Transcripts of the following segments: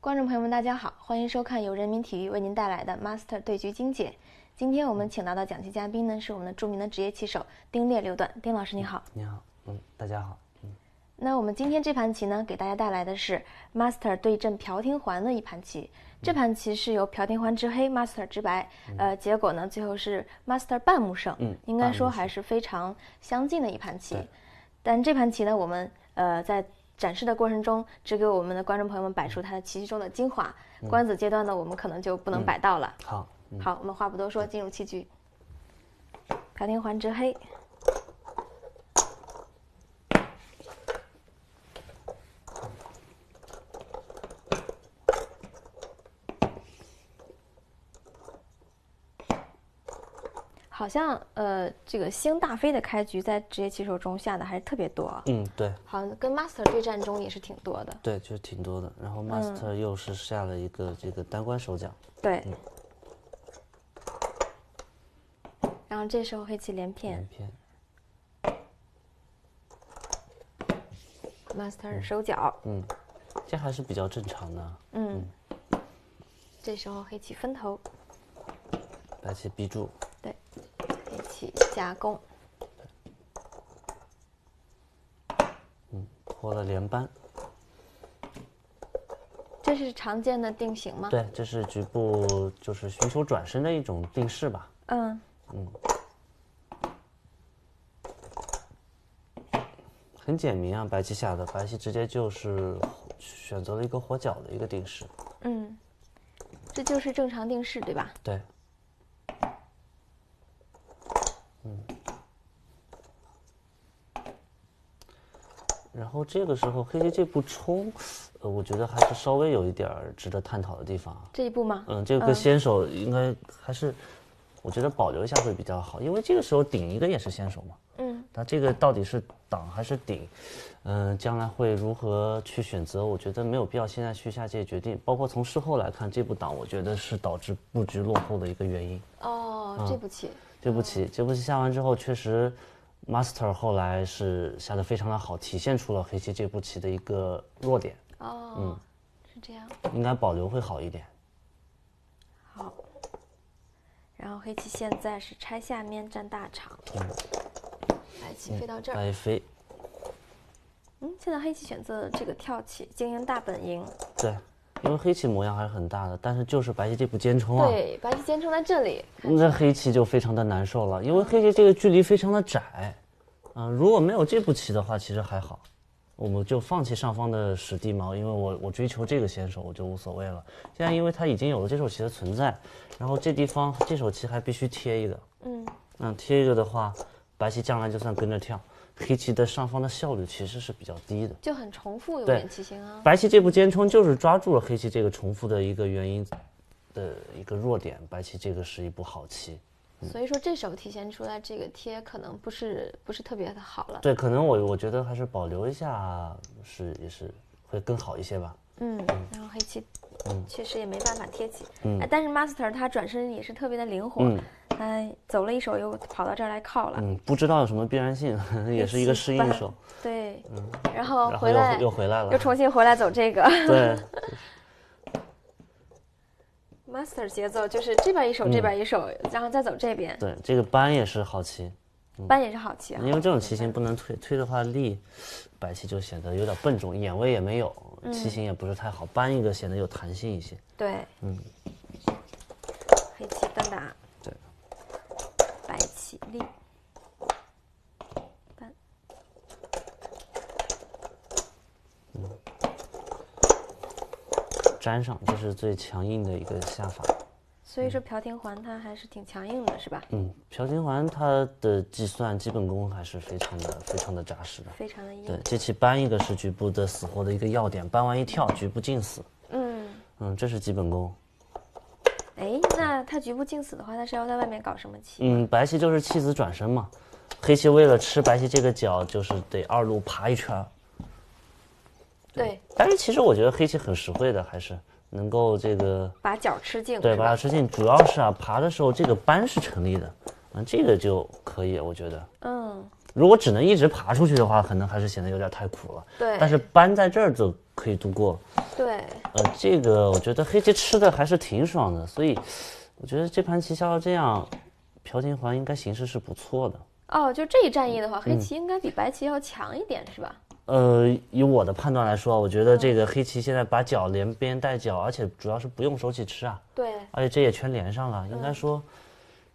观众朋友们，大家好，欢迎收看由人民体育为您带来的 Master 对局精解。今天我们请到的讲题嘉宾呢，是我们的著名的职业棋手丁烈六段。丁老师，你好！你好，嗯，大家好，嗯。那我们今天这盘棋呢，给大家带来的是 Master 对阵朴廷桓的一盘棋。这盘棋是由朴廷桓之黑，Master 之白，呃，结果呢，最后是 Master 半目胜。嗯，应该说还是非常相近的一盘棋。但这盘棋呢，我们呃在。展示的过程中，只给我们的观众朋友们摆出它的棋局中的精华。观子阶段呢，我们可能就不能摆到了。好，好，我们话不多说，进入棋局。朴天环执黑。好像呃，这个星大飞的开局在职业棋手中下的还是特别多。嗯，对。好像跟 Master 对战中也是挺多的。对，就挺多的。然后 Master 又是下了一个这个单关手脚。对。然后这时候黑棋连片。连片。Master 收脚嗯，这还是比较正常的。嗯。这时候黑棋分头。白棋逼住。对。加工，嗯，脱了连班。这是常见的定型吗？对，这是局部就是寻求转身的一种定式吧。嗯嗯，很简明啊，白棋下的白棋直接就是选择了一个活角的一个定式。嗯，这就是正常定式对吧？对。嗯，然后这个时候黑棋这步冲，呃，我觉得还是稍微有一点儿值得探讨的地方。这一步吗？嗯，这个先手应该还是，我觉得保留一下会比较好，因为这个时候顶一个也是先手嘛。嗯。那这个到底是挡还是顶？嗯，将来会如何去选择？我觉得没有必要现在去下这些决定。包括从事后来看，这步挡，我觉得是导致布局落后的一个原因。哦，这步棋。这步棋，这步棋下完之后，确实，master 后来是下的非常的好，体现出了黑棋这步棋的一个弱点。哦，嗯，是这样。应该保留会好一点。好。然后黑棋现在是拆下面占大场。白棋飞到这儿。白飞。嗯，现在黑棋选择这个跳棋，经营大本营。对。因为黑棋模样还是很大的，但是就是白棋这步尖冲啊，对，白棋尖冲在这里，那黑棋就非常的难受了，因为黑棋这个距离非常的窄，嗯，如果没有这步棋的话，其实还好，我们就放弃上方的实地毛，因为我我追求这个先手，我就无所谓了。现在因为它已经有了这手棋的存在，然后这地方这手棋还必须贴一个，嗯，嗯，贴一个的话，白棋将来就算跟着跳。黑棋的上方的效率其实是比较低的，就很重复有点棋形啊。白棋这步尖冲就是抓住了黑棋这个重复的一个原因的一个弱点，白棋这个是一步好棋，所以说这手体现出来这个贴可能不是不是特别的好了。对，可能我我觉得还是保留一下是也是会更好一些吧。嗯，然后黑棋确实也没办法贴起，嗯，但是 master 他转身也是特别的灵活。哎，走了一手又跑到这儿来靠了。嗯，不知道有什么必然性，也是一个 适应手。对，嗯，然后回来又回来了，又重新回来走这个。对，master 节奏就是这边一手，这边一手，然后再走这边。对，这个扳也是好棋，扳也是好棋啊。因为这种棋型不能推，推的话力，白棋就显得有点笨重，眼位也没有，棋型也不是太好，扳一个显得有弹性一些。对，嗯，黑棋单打，力，搬，粘上，这是最强硬的一个下法。所以说朴廷桓他还是挺强硬的，是吧？嗯，朴廷桓他的计算基本功还是非常的非常的扎实的，非常的硬。对，这起搬一个是局部的死活的一个要点，搬完一跳局部尽死。嗯，嗯，这是基本功。局部静死的话，他是要在外面搞什么气？嗯，白棋就是弃子转身嘛。黑棋为了吃白棋这个角，就是得二路爬一圈。对。但是其实我觉得黑棋很实惠的，还是能够这个。把角吃净。对，把角吃净，主要是啊，爬的时候这个扳是成立的，嗯，这个就可以，我觉得。嗯。如果只能一直爬出去的话，可能还是显得有点太苦了。对。但是扳在这儿就可以度过。对。呃，这个我觉得黑棋吃的还是挺爽的，所以。我觉得这盘棋下到这样，朴廷桓应该形势是不错的哦。就这一战役的话，黑棋应该比白棋要强一点，是吧？呃，以我的判断来说，我觉得这个黑棋现在把角连边带角，而且主要是不用手起吃啊。对。而且这也全连上了，应该说，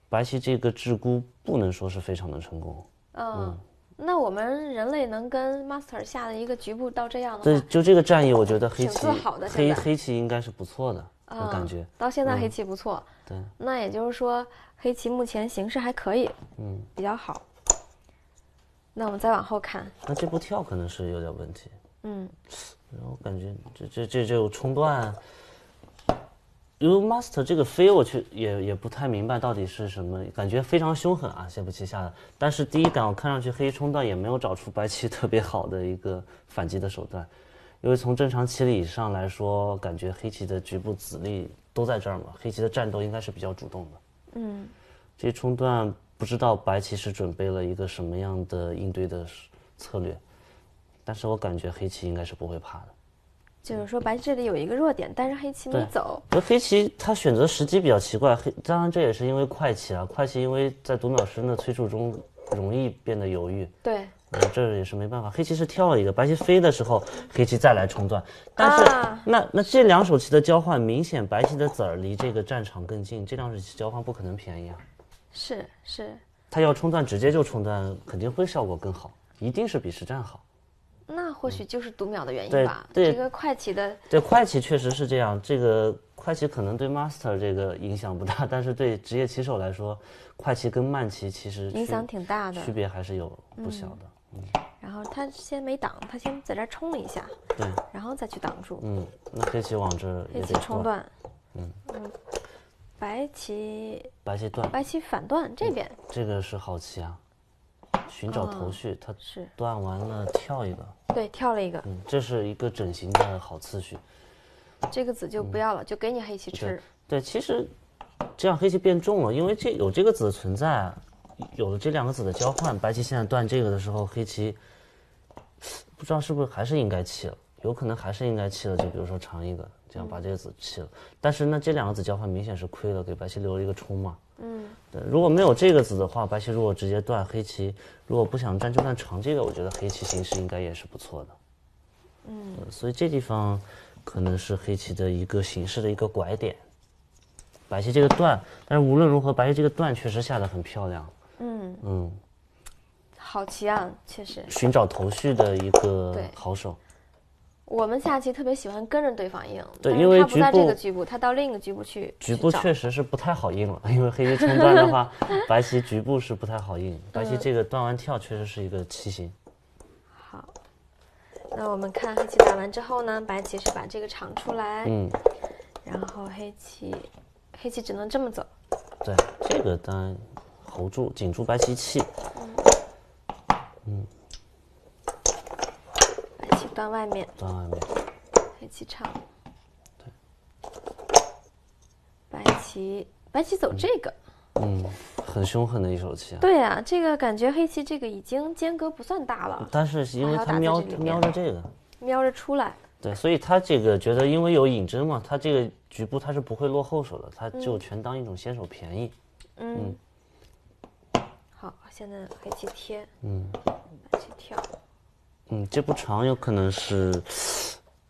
白棋这个制孤不能说是非常的成功。嗯，那我们人类能跟 master 下的一个局部到这样的？对，就这个战役，我觉得黑棋黑黑棋应该是不错的。感觉到现在黑棋不错，对，那也就是说黑棋目前形势还可以，嗯，比较好。那我们再往后看，那这步跳可能是有点问题，嗯，我 感觉这这这这冲断，you must 这个飞我去也也不太明白到底是什么感觉非常凶狠啊，先不棋下的，但是第一杆我看上去黑冲断也没有找出白棋特别好的一个反击的手段。因为从正常棋理上来说，感觉黑棋的局部子力都在这儿嘛，黑棋的战斗应该是比较主动的。嗯，这冲断不知道白棋是准备了一个什么样的应对的策略，但是我感觉黑棋应该是不会怕的。就是说白棋这里有一个弱点，但是黑棋没走。那黑棋他选择时机比较奇怪，黑当然这也是因为快棋啊，快棋因为在读秒时的催促中容易变得犹豫。对。这也是没办法，黑棋是跳了一个，白棋飞的时候，黑棋再来冲断。但是那那这两手棋的交换，明显白棋的子儿离这个战场更近，这两手棋交换不可能便宜啊。是是，他要冲断直接就冲断，肯定会效果更好，一定是比实战好。那或许就是读秒的原因吧。对对，这个快棋的对快棋确实是这样，这个快棋可能对 master 这个影响不大，但是对职业棋手来说，快棋跟慢棋其实影响挺大的，区别还是有不小的。然后他先没挡，他先在这冲了一下，对，然后再去挡住。嗯，那黑棋往这，黑棋冲断。嗯嗯，白棋，白棋断，白棋反断这边。这个是好棋啊，寻找头绪，他是断完了跳一个，对，跳了一个。嗯，这是一个整形的好次序。这个子就不要了，就给你黑棋吃。对，其实这样黑棋变重了，因为这有这个子存在。有了这两个子的交换，白棋现在断这个的时候，黑棋不知道是不是还是应该弃了，有可能还是应该弃了。就比如说长一个，这样把这个子弃了。但是那这两个子交换明显是亏了，给白棋留了一个冲嘛。嗯。对，如果没有这个子的话，白棋如果直接断，黑棋如果不想断就断长这个，我觉得黑棋形势应该也是不错的。嗯。所以这地方可能是黑棋的一个形势的一个拐点。白棋这个断，但是无论如何，白棋这个断确实下得很漂亮。嗯，好棋啊，确实寻找头绪的一个好手。我们下棋特别喜欢跟着对方硬，对，因为他不在这个局部，他到另一个局部去。局部确实是不太好应了，因为黑棋冲断的话，白棋局部是不太好应。白棋这个断完跳确实是一个棋形。好，那我们看黑棋打完之后呢，白棋是把这个长出来，嗯，然后黑棋，黑棋只能这么走。对，这个当然。头柱，紧住白棋气。嗯，白棋断外面，断外面。黑棋唱。对。白棋，白棋走这个。嗯，很凶狠的一手棋啊。对啊，这个感觉黑棋这个已经间隔不算大了。但是因为他瞄瞄着这个，瞄着出来。对，所以他这个觉得，因为有引针嘛，他这个局部他是不会落后手的，他就全当一种先手便宜。嗯。现在黑棋贴，嗯，跳。嗯，这步长有可能是，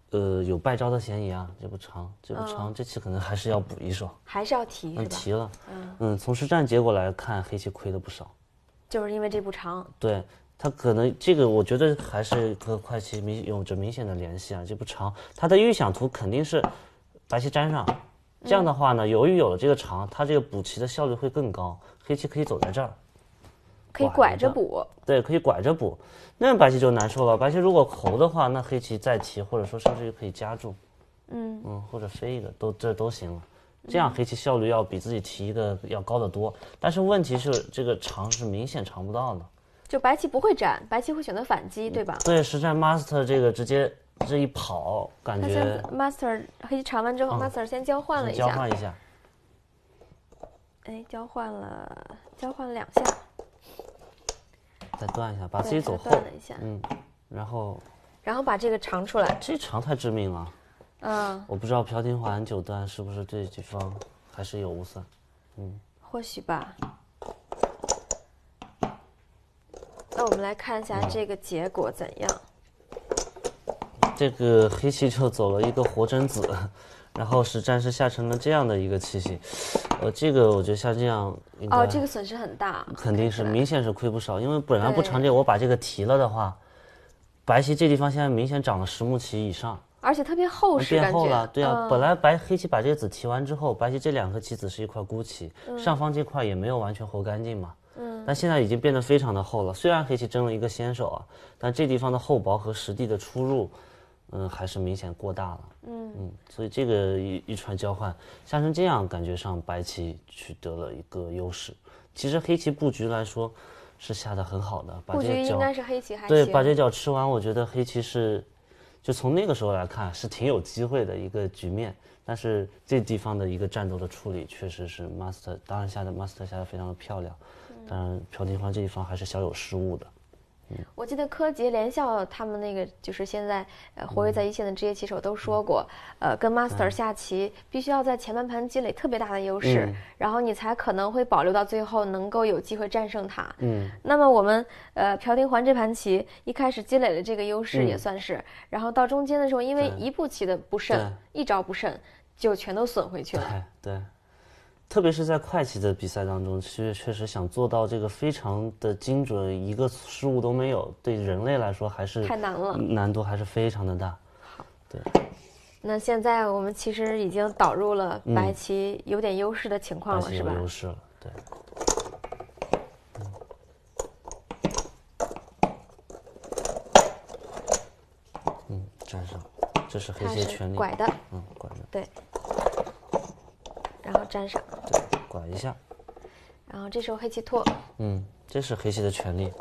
呃，有败招的嫌疑啊。这步长，这步长，这期可能还是要补一手，还是要提是吧？提了，嗯，嗯，从实战结果来看，黑棋亏了不少，就是因为这步长，对，他可能这个我觉得还是和快棋明有着明显的联系啊。这步长，他的预想图肯定是白棋粘上，这样的话呢，由于有了这个长，他这个补棋的效率会更高，黑棋可以走在这儿。可以拐着补，对，可以拐着补，那样白棋就难受了。白棋如果猴的话，那黑棋再提，或者说甚至于可以夹住，嗯嗯，或者飞一个，都这都行了。这样黑棋效率要比自己提一个要高得多。但是问题是这个长是明显长不到的，就白棋不会斩，白棋会选择反击，对吧？对，实战 master 这个直接这一跑，感觉 master 黑棋长完之后，master 先交换了一下，交换一下，哎，交换了，交换了两下。再断一下，把自己走下，嗯，然后，然后把这个长出来，这长太致命了。嗯，我不知道朴廷桓九段是不是这几方还是有误散。嗯，或许吧。那我们来看一下这个结果怎样。这个黑棋就走了一个活真子，然后使战是下成了这样的一个气息。我这个我觉得像这样哦，这个损失很大，肯定是明显是亏不少。因为本来不常见，我把这个提了的话，白棋这地方现在明显长了十目棋以上，而且特别厚实，变厚了。对啊，本来白黑棋把这个子提完之后，白棋这两颗棋子是一块孤棋，上方这块也没有完全活干净嘛。嗯，但现在已经变得非常的厚了。虽然黑棋争了一个先手啊，但这地方的厚薄和实地的出入。嗯，还是明显过大了。嗯嗯，所以这个一一串交换下成这样，感觉上白棋取得了一个优势。其实黑棋布局来说，是下的很好的。这个应该是黑棋还对，把这角吃完，我觉得黑棋是，就从那个时候来看是挺有机会的一个局面。但是这地方的一个战斗的处理确实是 master，当然下的 master 下的非常的漂亮，当然朴廷桓这一方还是小有失误的。我记得柯洁、连笑他们那个就是现在呃活跃在一线的职业棋手都说过，呃，跟 master 下棋必须要在前半盘积累特别大的优势，然后你才可能会保留到最后能够有机会战胜他。嗯，那么我们呃朴廷桓这盘棋一开始积累了这个优势也算是，然后到中间的时候因为一步棋的不慎，一招不慎就全都损回去了。对。特别是在快棋的比赛当中，其实确实想做到这个非常的精准，一个失误都没有，对人类来说还是太难了，难度还是非常的大。对。那现在我们其实已经导入了白棋有点优势的情况了，是吧？白棋有优势了，对。嗯，粘上，这是黑棋全力拐的，嗯，拐的，对。然后粘上，对，管一下。然后这时候黑棋拓，嗯，这是黑棋的权利，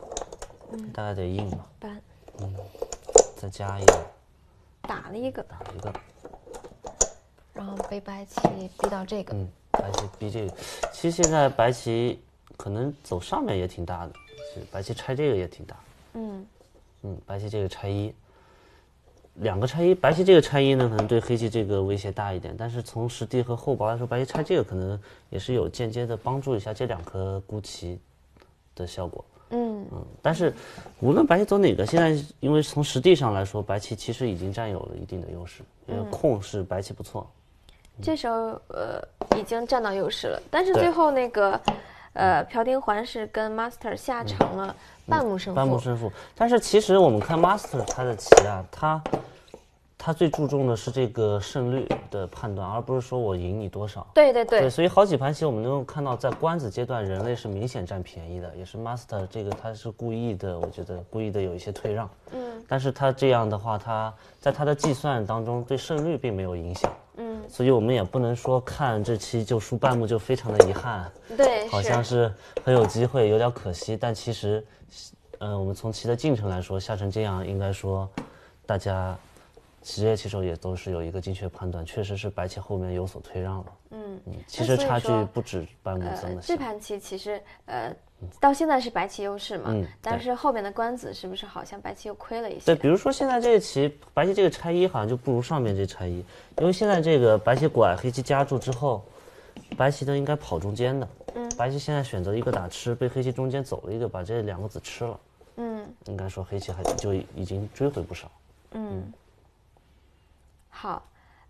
嗯，大概得硬嘛。搬，嗯，再加一个，打了一个，打了一个。然后被白棋逼到这个，嗯，白棋逼这个，其实现在白棋可能走上面也挺大的，白棋拆这个也挺大，嗯，嗯，白棋这个拆一。两个拆一，白棋这个拆一呢，可能对黑棋这个威胁大一点。但是从实地和厚薄来说，白棋拆这个可能也是有间接的帮助一下这两颗孤棋的效果。嗯嗯，但是无论白棋走哪个，现在因为从实地上来说，白棋其实已经占有了一定的优势，因为控是白棋不错。这时候呃，已经占到优势了，但是最后那个。呃，朴廷桓是跟 Master 下场了半目胜负。半目胜负，但是其实我们看 Master 他的棋啊，他。他最注重的是这个胜率的判断，而不是说我赢你多少。对对对。所以好几盘棋我们能够看到，在官子阶段，人类是明显占便宜的，也是 master 这个他是故意的，我觉得故意的有一些退让。嗯。但是他这样的话，他在他的计算当中对胜率并没有影响。嗯。所以我们也不能说看这期就输半目就非常的遗憾。对。好像是很有机会，有点可惜。但其实，嗯，我们从棋的进程来说，下成这样应该说，大家。职业棋手也都是有一个精确判断，确实是白棋后面有所退让了。嗯，其实差距不止半目。呃，这盘棋其实呃，到现在是白棋优势嘛，但是后面的官子是不是好像白棋又亏了一些？对，比如说现在这个棋，白棋这个拆一好像就不如上面这拆一，因为现在这个白棋拐黑棋夹住之后，白棋都应该跑中间的。嗯，白棋现在选择一个打吃，被黑棋中间走了一个，把这两个子吃了。嗯，应该说黑棋还就已经追回不少。嗯。好，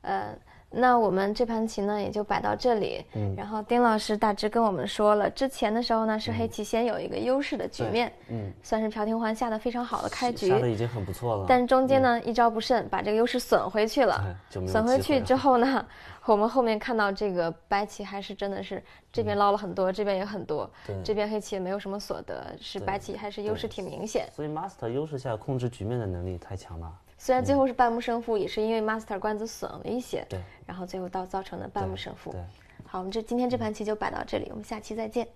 呃，那我们这盘棋呢，也就摆到这里。嗯。然后丁老师大致跟我们说了，之前的时候呢，是黑棋先有一个优势的局面，嗯，算是朴廷桓下的非常好的开局，下的已经很不错了。但是中间呢，一招不慎，把这个优势损回去了。损回去之后呢，我们后面看到这个白棋还是真的是这边捞了很多，这边也很多，对，这边黑棋也没有什么所得，是白棋还是优势挺明显。所以 Master 优势下控制局面的能力太强了。虽然最后是半目胜负，也是因为 Master 官子损了一些，然后最后到造成的半目胜负。好，我们这今天这盘棋就摆到这里，我们下期再见。